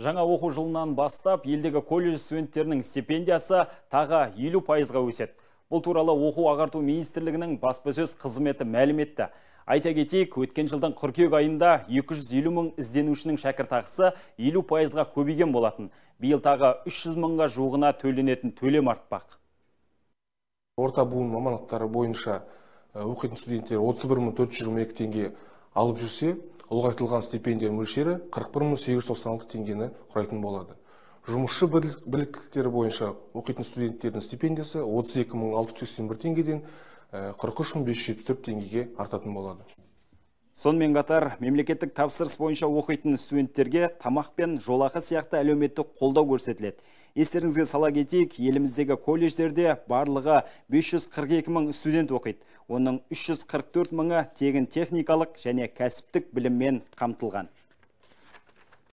Жаңа оқу жылынан бастап елдегі колледж студенттерінің стипендиясы тағы елу пайызға өсет. Бұл туралы оқу ағарту министрлігінің баспасөз қызметі мәліметті. Айта кетейік, өткен жылдың қыркүйек айында 250 мың ізденушінің шәкіртақысы елу пайызға көбейген болатын. Биыл тағы 300 мыңға жуығына төленетін төлем артпақ. Орта буын мамандықтары бойынша э, оқитын студенттер 31 422 теңге алып жүрсе, ұлғайтылған стипендия мөлшері 41896 теңгені құрайтын болады жұмысшы біліктіліктері бойынша оқитын студенттердің стипендиясы 32681 теңгеден 43574 э, теңгеге артатын болады сонымен қатар мемлекеттік тапсырыс бойынша оқитын студенттерге тамақ пен жолақы сияқты әлеуметтік қолдау көрсетіледі Естеріңізге сала кетейік, еліміздегі колледждерде барлығы 542 мың студент оқиды. Оның 344 мыңы тегін техникалық және кәсіптік біліммен қамтылған.